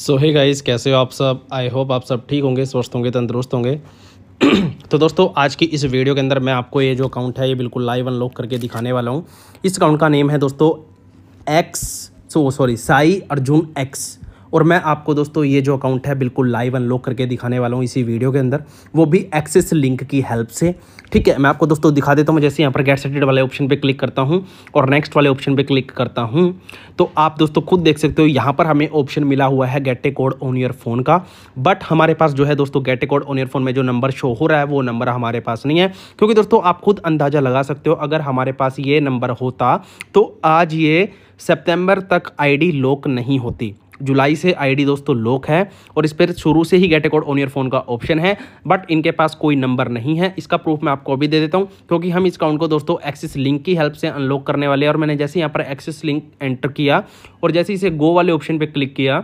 सो hey guys कैसे हो आप सब आई होप आप सब ठीक होंगे स्वस्थ होंगे तंदुरुस्त होंगे तो दोस्तों आज की इस वीडियो के अंदर मैं आपको ये जो अकाउंट है ये बिल्कुल लाइव अनलॉक करके दिखाने वाला हूँ इस अकाउंट का नेम है दोस्तों X so sorry Sai Arjun X और मैं आपको दोस्तों ये जो अकाउंट है बिल्कुल लाइव अनलॉक करके दिखाने वाला हूँ इसी वीडियो के अंदर वो भी एक्सेस लिंक की हेल्प से ठीक है मैं आपको दोस्तों दिखा देता हूँ जैसे यहाँ पर गेट सेटेड वाले ऑप्शन पर क्लिक करता हूँ और नेक्स्ट वाले ऑप्शन पर क्लिक करता हूँ तो आप दोस्तों खुद देख सकते हो यहाँ पर हमें ऑप्शन मिला हुआ है get a code on your phone का बट हमारे पास जो है दोस्तों गेटे कोड ऑन ईयर फ़ोन में जो नंबर शो हो रहा है वो नंबर हमारे पास नहीं है क्योंकि दोस्तों आप खुद अंदाज़ा लगा सकते हो अगर हमारे पास ये नंबर होता तो आज ये सितंबर तक आईडी लॉक नहीं होती जुलाई से आईडी दोस्तों लॉक है और इस पर शुरू से ही get a code on your phone का ऑप्शन है बट इनके पास कोई नंबर नहीं है इसका प्रूफ मैं आपको अभी दे देता हूँ क्योंकि हम इस अकाउंट को दोस्तों एक्सिस लिंक की हेल्प से अनलॉक करने वाले हैं और मैंने जैसे यहाँ पर एक्सिस लिंक एंटर किया और जैसे इसे गो वाले ऑप्शन पर क्लिक किया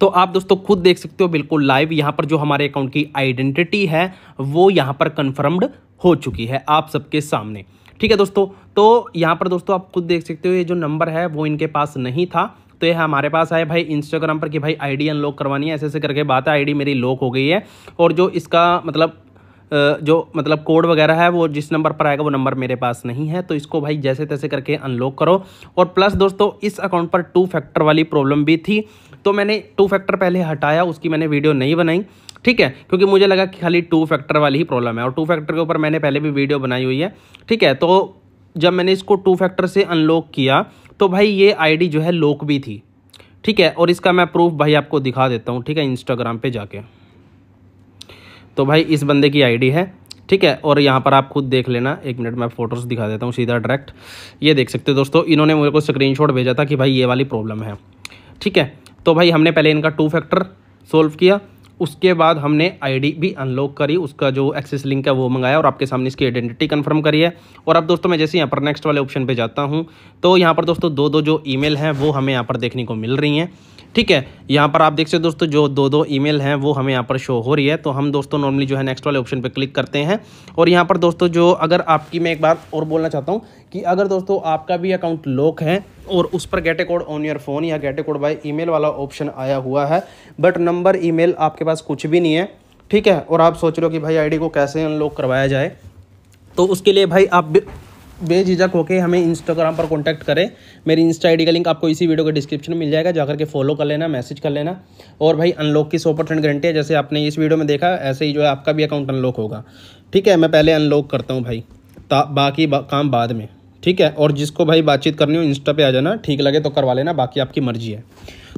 तो आप दोस्तों खुद देख सकते हो बिल्कुल लाइव यहाँ पर जो हमारे अकाउंट की आइडेंटिटी है वो यहाँ पर कन्फर्म्ड हो चुकी है आप सबके सामने ठीक है दोस्तों तो यहाँ पर दोस्तों आप खुद देख सकते हो ये जो नंबर है वो इनके पास नहीं था तो ये हमारे पास आए भाई इंस्टाग्राम पर कि भाई आईडी अनलॉक करवानी है ऐसे ऐसे करके बात है आईडी मेरी लॉक हो गई है और जो इसका मतलब जो मतलब कोड वगैरह है वो जिस नंबर पर आएगा वो नंबर मेरे पास नहीं है तो इसको भाई जैसे तैसे करके अनलॉक करो और प्लस दोस्तों इस अकाउंट पर टू फैक्टर वाली प्रॉब्लम भी थी तो मैंने टू फैक्टर पहले हटाया उसकी मैंने वीडियो नहीं बनाई ठीक है क्योंकि मुझे लगा कि खाली टू फैक्टर वाली ही प्रॉब्लम है और टू फैक्टर के ऊपर मैंने पहले भी वीडियो बनाई हुई है ठीक है तो जब मैंने इसको टू फैक्टर से अनलॉक किया तो भाई ये आईडी जो है लॉक भी थी ठीक है और इसका मैं प्रूफ भाई आपको दिखा देता हूँ ठीक है इंस्टाग्राम पे जाके तो भाई इस बंदे की आईडी है ठीक है और यहाँ पर आप खुद देख लेना एक मिनट मैं फ़ोटोज़ दिखा देता हूँ सीधा डायरेक्ट ये देख सकते हो दोस्तों इन्होंने मुझे को स्क्रीन भेजा था कि भाई ये वाली प्रॉब्लम है ठीक है तो भाई हमने पहले इनका टू फैक्टर सोल्व किया उसके बाद हमने आईडी भी अनलॉक करी उसका जो एक्सेस लिंक है वो मंगाया और आपके सामने इसकी आइडेंटिटी कंफर्म करी है और अब दोस्तों मैं जैसे यहाँ पर नेक्स्ट वाले ऑप्शन पर जाता हूँ तो यहाँ पर दोस्तों दो दो जो ईमेल हैं वो हमें यहाँ पर देखने को मिल रही हैं ठीक है यहाँ पर आप देख सकते हो दोस्तों जो दो दो ईमेल हैं वो हमें यहाँ पर शो हो रही है तो हम दोस्तों नॉर्मली जो है नेक्स्ट वाले ऑप्शन पर क्लिक करते हैं और यहाँ पर दोस्तों जो अगर आपकी मैं एक बार और बोलना चाहता हूँ कि अगर दोस्तों आपका भी अकाउंट लॉक है और उस पर गेटे कोड ऑन योर फोन या गेटे कोड बाई ई वाला ऑप्शन आया हुआ है बट नंबर ई आपके पास कुछ भी नहीं है ठीक है और आप सोच रहे हो कि भाई आई को कैसे अनलॉक करवाया जाए तो उसके लिए भाई आप बेझिझक होकर हमें इंस्टाग्राम पर कॉन्टैक्ट करें मेरी इंस्टा आईडी का लिंक आपको इसी वीडियो के डिस्क्रिप्शन में मिल जाएगा जाकर के फॉलो कर लेना मैसेज कर लेना और भाई अनलॉक की सौ परसेंट गारंटी है जैसे आपने इस वीडियो में देखा ऐसे ही जो है आपका भी अकाउंट अनलॉक होगा ठीक है मैं पहले अनलॉक करता हूँ भाई बाकी बा, काम बाद में ठीक है और जिसको भाई बातचीत करनी हो इंस्टा पर आ जाना ठीक लगे तो करवा लेना बाकी आपकी मर्जी है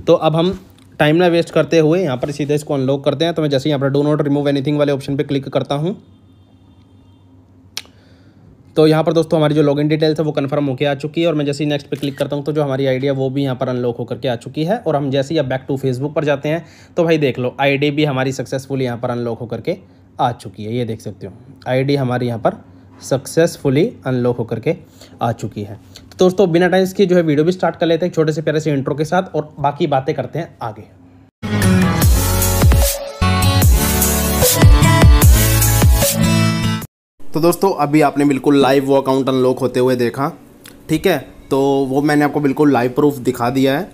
तो अब हम टाइम ना वेस्ट करते हुए यहाँ पर सीधे इसको अनलॉक करते हैं तो मैं जैसे यहाँ पर डो नॉट रिमूव एनीथिंग वाले ऑप्शन पर क्लिक करता हूँ तो यहाँ पर दोस्तों हमारी जो लॉगिन डिटेल्स है वो कन्फर्म होकर आ चुकी है और मैं जैसे ही नेक्स्ट पे क्लिक करता हूँ तो जो हमारी आई है वो भी यहाँ पर अनलॉक होकर के आ चुकी है और हम जैसे ही अब बैक टू फेसबुक पर जाते हैं तो भाई देख लो आईडी भी हमारी सक्सेसफुली यहाँ पर अनलॉक होकर के आ चुकी है ये देख सकते हो आई हमारी यहाँ पर सक्सेसफुली अनलॉक होकर के आ चुकी है तो दोस्तों बिना टाइम्स की जो है वीडियो भी स्टार्ट कर लेते हैं छोटे से प्यारे से इंट्रो के साथ और बाकी बातें करते हैं आगे तो दोस्तों अभी आपने बिल्कुल लाइव वो अकाउंट अनलॉक होते हुए देखा ठीक है तो वो मैंने आपको बिल्कुल लाइव प्रूफ दिखा दिया है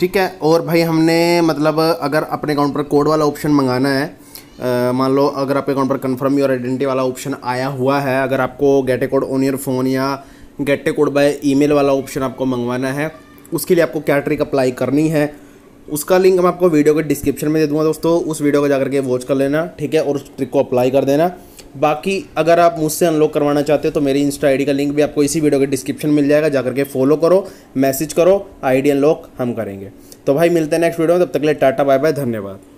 ठीक है और भाई हमने मतलब अगर अपने अकाउंट पर कोड वाला ऑप्शन मंगाना है मान लो अगर आपके अकाउंट पर कन्फर्म योर आइडेंटिटी वाला ऑप्शन आया हुआ है अगर आपको get a code on your phone या get a code by email वाला ऑप्शन आपको मंगवाना है उसके लिए आपको क्या ट्रिक अप्लाई करनी है उसका लिंक मैं आपको वीडियो के डिस्क्रिप्शन में दे दूँगा दोस्तों उस वीडियो को जाकर के वॉच कर लेना ठीक है और उस ट्रिक को अप्लाई कर देना बाकी अगर आप मुझसे अनलॉक करवाना चाहते हो तो मेरी इंस्टा आईडी का लिंक भी आपको इसी वीडियो के डिस्क्रिप्शन मिल जाएगा जाकर के फॉलो करो मैसेज करो आईडी अनलॉक हम करेंगे तो भाई मिलते हैं नेक्स्ट वीडियो में तब तक ले टाटा बाय बाय धन्यवाद